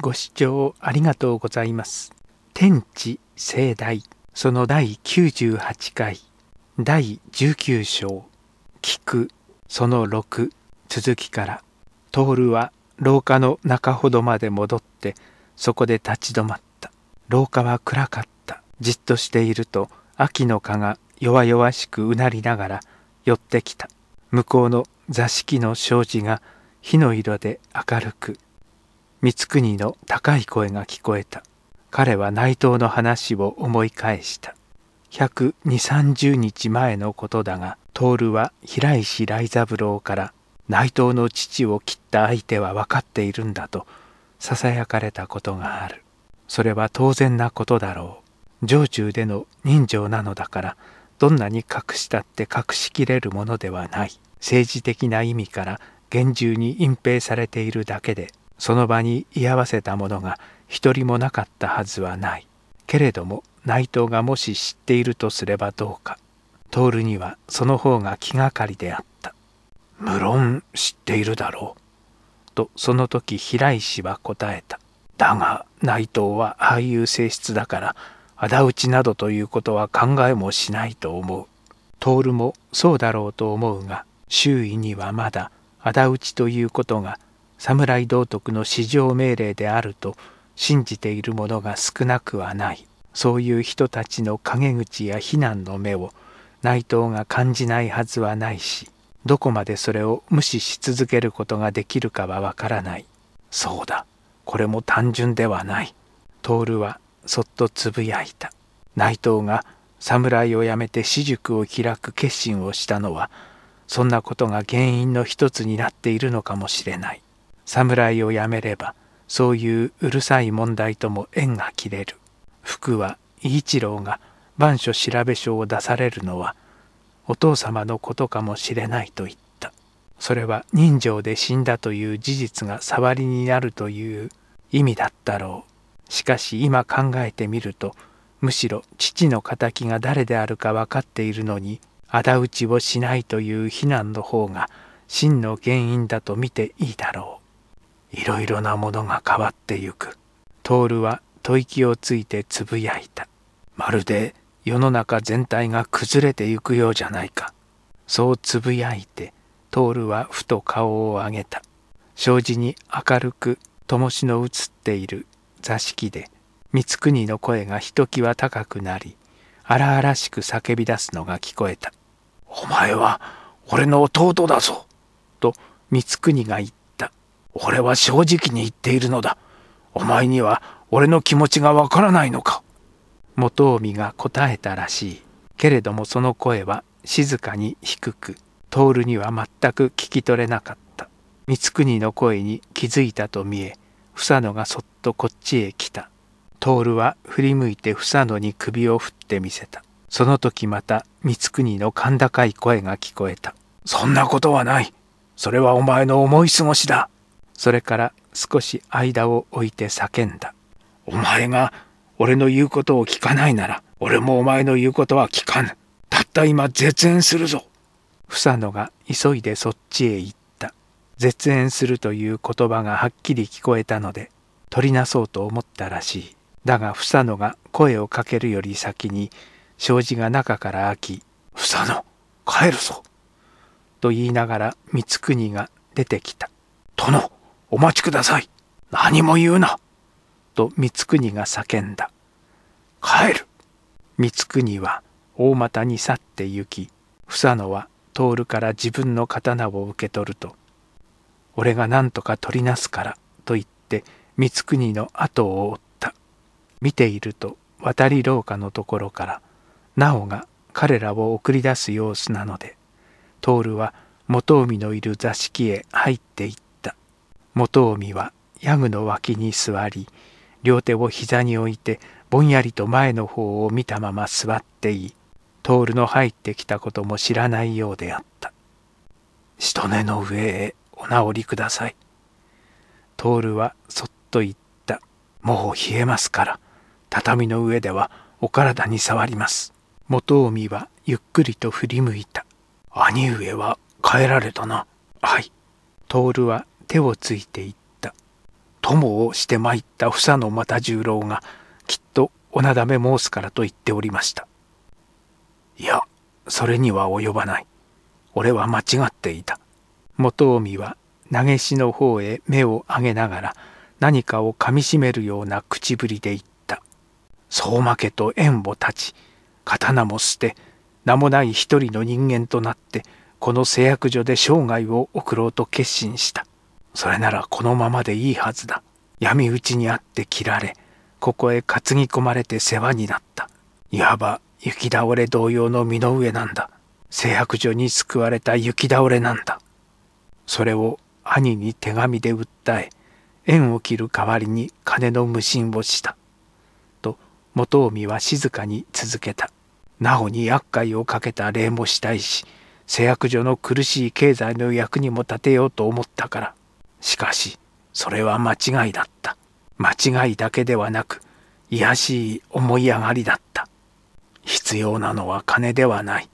ご視聴ありがとうございます。天地盛大その第98回第19章聞くその6続きから徹は廊下の中ほどまで戻ってそこで立ち止まった廊下は暗かったじっとしていると秋の蚊が弱々しくうなりながら寄ってきた向こうの座敷の障子が火の色で明るく光国の高い声が聞こえた彼は内藤の話を思い返した1 2 3 0日前のことだが徹は平石雷三郎から内藤の父を切った相手は分かっているんだとささやかれたことがあるそれは当然なことだろう城中での人情なのだからどんなに隠したって隠しきれるものではない政治的な意味から厳重に隠蔽されているだけでその場に居合わせた者が一人もなかったはずはないけれども内藤がもし知っているとすればどうか徹にはその方が気がかりであった無論知っているだろうとその時平石は答えただが内藤はああいう性質だから仇討ちなどということは考えもしないと思う徹もそうだろうと思うが周囲にはまだ仇討ちということが侍道徳の至上命令であると信じている者が少なくはないそういう人たちの陰口や非難の目を内藤が感じないはずはないしどこまでそれを無視し続けることができるかはわからないそうだこれも単純ではない徹はそっとつぶやいた内藤が侍を辞めて私塾を開く決心をしたのはそんなことが原因の一つになっているのかもしれない侍をやめればそういううるさい問題とも縁が切れる福は伊一郎が板書調べ書を出されるのはお父様のことかもしれないと言ったそれは人情で死んだという事実が触りになるという意味だったろうしかし今考えてみるとむしろ父の敵が誰であるか分かっているのに仇討ちをしないという非難の方が真の原因だと見ていいだろういろいろなものが変わってゆく。徹は吐息をついてつぶやいた。まるで世の中全体が崩れてゆくようじゃないか。そうつぶやいて、徹はふと顔を上げた。障子に明るく灯しの映っている座敷で、光圀の声がひときわ高くなり、荒々しく叫び出すのが聞こえた。お前は俺の弟だぞと光圀が言った。俺は正直に言っているのだ。お前には俺の気持ちがわからないのか。元臣が答えたらしい。けれどもその声は静かに低く、徹には全く聞き取れなかった。光圀の声に気づいたと見え、房野がそっとこっちへ来た。徹は振り向いて房野に首を振ってみせた。その時また光圀の甲高い声が聞こえた。そんなことはない。それはお前の思い過ごしだ。それから少し間を置いて叫んだ。お前が俺の言うことを聞かないなら、俺もお前の言うことは聞かぬ。たった今絶縁するぞ。房野が急いでそっちへ行った。絶縁するという言葉がはっきり聞こえたので、取りなそうと思ったらしい。だが房野が声をかけるより先に、障子が中から開き、房野、帰るぞ。と言いながら光国が出てきた。殿お待ちください何も言うなと光圀が叫んだ帰る光圀は大股に去って行き房野は徹から自分の刀を受け取ると「俺が何とか取りなすから」と言って光圀の後を追った見ていると渡り廊下のところからなおが彼らを送り出す様子なので徹は元海のいる座敷へ入っていった元臣はヤグの脇に座り両手を膝に置いてぼんやりと前の方を見たまま座っていトールの入ってきたことも知らないようであった「しとねの上へお直りください」トールはそっと言った「もう冷えますから畳の上ではお体に触ります」元臣はゆっくりと振り向いた「兄上は帰られたな」「はい」トールは手をついていった。友をして参った房野又十郎が、きっとおなだめ申すからと言っておりました。いや、それには及ばない。俺は間違っていた。元臣は投げしの方へ目を上げながら何かをかみしめるような口ぶりで言った。相馬家と縁を断ち、刀も捨て、名もない一人の人間となって、この製薬所で生涯を送ろうと決心した。それならこのままでいいはずだ闇討ちにあって切られここへ担ぎ込まれて世話になったいわば雪倒れ同様の身の上なんだ制白所に救われた雪倒れなんだそれを兄に手紙で訴え縁を切る代わりに金の無心をしたと元臣は静かに続けたなおに厄介をかけた礼もしたいし製薬所の苦しい経済の役にも立てようと思ったからしかしそれは間違いだった間違いだけではなく卑しい思い上がりだった必要なのは金ではない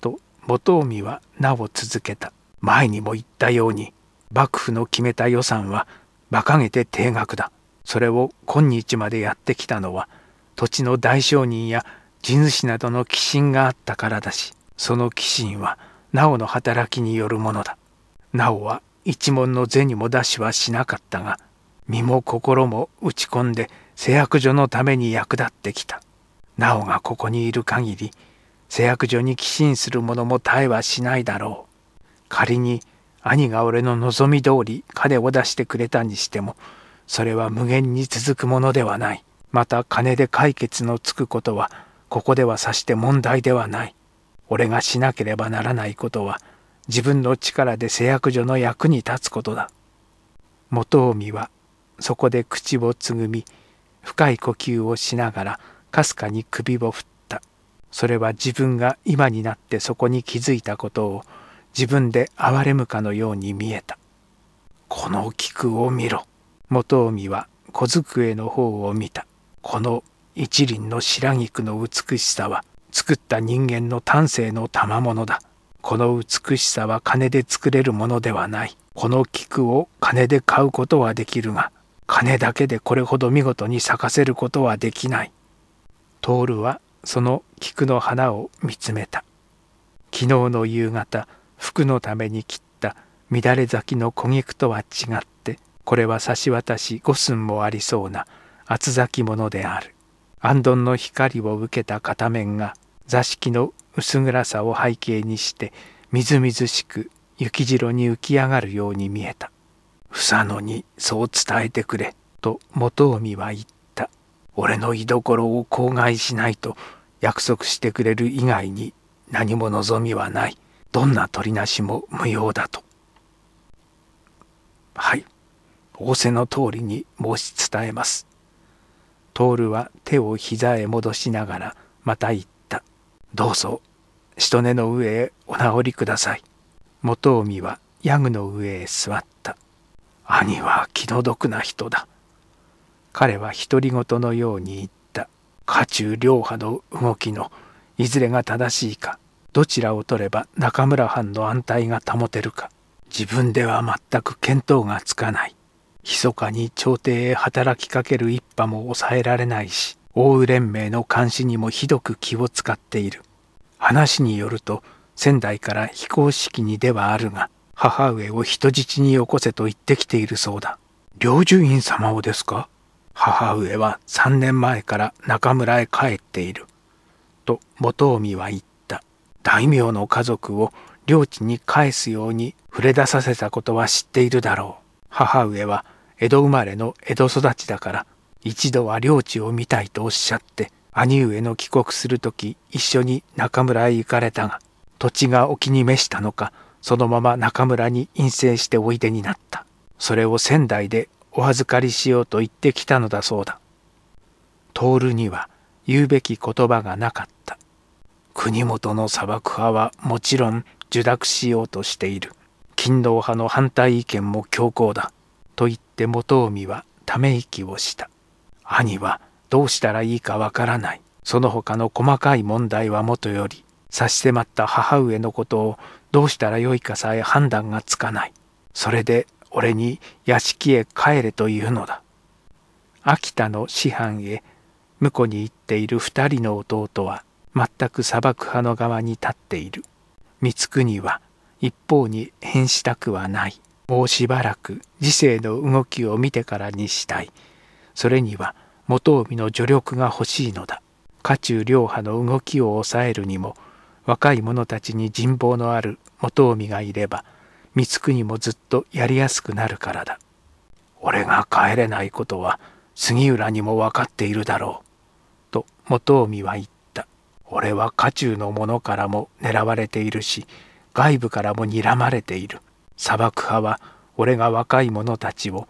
と元臣はなお続けた前にも言ったように幕府の決めた予算は馬鹿げて定額だそれを今日までやってきたのは土地の大商人や地主などの寄進があったからだしその寄進はなおの働きによるものだなおは一文の銭も出しはしなかったが身も心も打ち込んで製薬所のために役立ってきたなおがここにいる限り製薬所に寄進する者も絶えはしないだろう仮に兄が俺の望み通り金を出してくれたにしてもそれは無限に続くものではないまた金で解決のつくことはここではさして問題ではない俺がしなければならないことは自分の力で誓約所の役に立つことだ。元臣はそこで口をつぐみ深い呼吸をしながらかすかに首を振ったそれは自分が今になってそこに気づいたことを自分で憐れむかのように見えたこの菊を見ろ元臣は小机の方を見たこの一輪の白菊の美しさは作った人間の丹精の賜物だこの美しさは金で作れるものではない。この菊を金で買うことはできるが、金だけでこれほど見事に咲かせることはできない。トールはその菊の花を見つめた。昨日の夕方、服のために切った乱れ咲きの小菊とは違って、これは差し渡し五寸もありそうな厚咲きものである。安どの光を受けた片面が座敷の薄暗さを背景にしてみずみずしく雪城に浮き上がるように見えた房野にそう伝えてくれと元臣は言った俺の居所を口外しないと約束してくれる以外に何も望みはないどんな取りなしも無用だとはい仰せの通りに申し伝えます徹は手を膝へ戻しながらまた言ったどうぞ、しとねの上へお直りください。元臣はヤグの上へ座った。兄は気の毒な人だ。彼は独り言のように言った。家中両派の動きのいずれが正しいか、どちらを取れば中村藩の安泰が保てるか、自分では全く見当がつかない。密かに朝廷へ働きかける一派も抑えられないし、奥羽連盟の監視にもひどく気を使っている。話によると、仙台から非公式にではあるが、母上を人質によこせと言ってきているそうだ。領寿院様をですか母上は3年前から中村へ帰っている。と元臣は言った。大名の家族を領地に返すように触れ出させたことは知っているだろう。母上は江戸生まれの江戸育ちだから一度は領地を見たいとおっしゃって兄上の帰国する時一緒に中村へ行かれたが土地がお気に召したのかそのまま中村に陰性しておいでになったそれを仙台でお預かりしようと言ってきたのだそうだ徹には言うべき言葉がなかった国元の砂漠派はもちろん受諾しようとしている勤労派の反対意見も強硬だと言って元臣はため息をした兄はどうしたらいいかわからない。その他の細かい問題はもとより、差し迫った母上のことをどうしたらよいかさえ判断がつかない。それで俺に屋敷へ帰れというのだ。秋田の師範へ婿に行っている二人の弟は全く砂漠派の側に立っている。光国は一方に変したくはない。もうしばらく時世の動きを見てからにしたい。それには元臣の助力が欲しいのだ家中両派の動きを抑えるにも若い者たちに人望のある元臣がいれば光圀もずっとやりやすくなるからだ俺が帰れないことは杉浦にも分かっているだろう」と元臣は言った「俺は家中の者からも狙われているし外部からも睨まれている砂漠派は俺が若い者たちを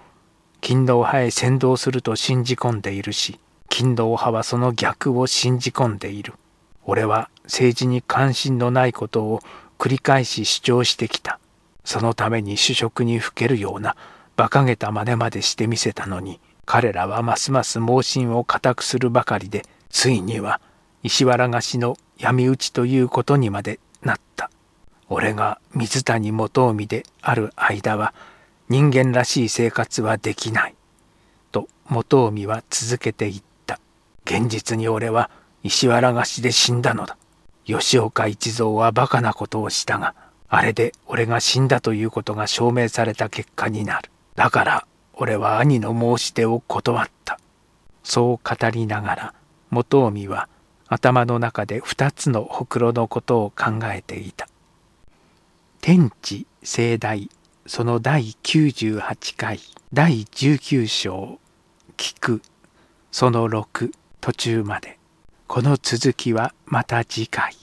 勤労派へ先導すると信じ込んでいるし、勤労派はその逆を信じ込んでいる。俺は政治に関心のないことを繰り返し主張してきた。そのために主食にふけるような馬鹿げた真似までしてみせたのに、彼らはますます盲信を固くするばかりで、ついには石原菓子の闇討ちということにまでなった。俺が水谷元臣である間は、人間らしい生活はできないと元臣は続けていった現実に俺は石原菓子で死んだのだ吉岡一蔵はバカなことをしたがあれで俺が死んだということが証明された結果になるだから俺は兄の申し出を断ったそう語りながら元臣は頭の中で2つのほくろのことを考えていた天地盛大その第98回第19章聞くその6途中までこの続きはまた次回。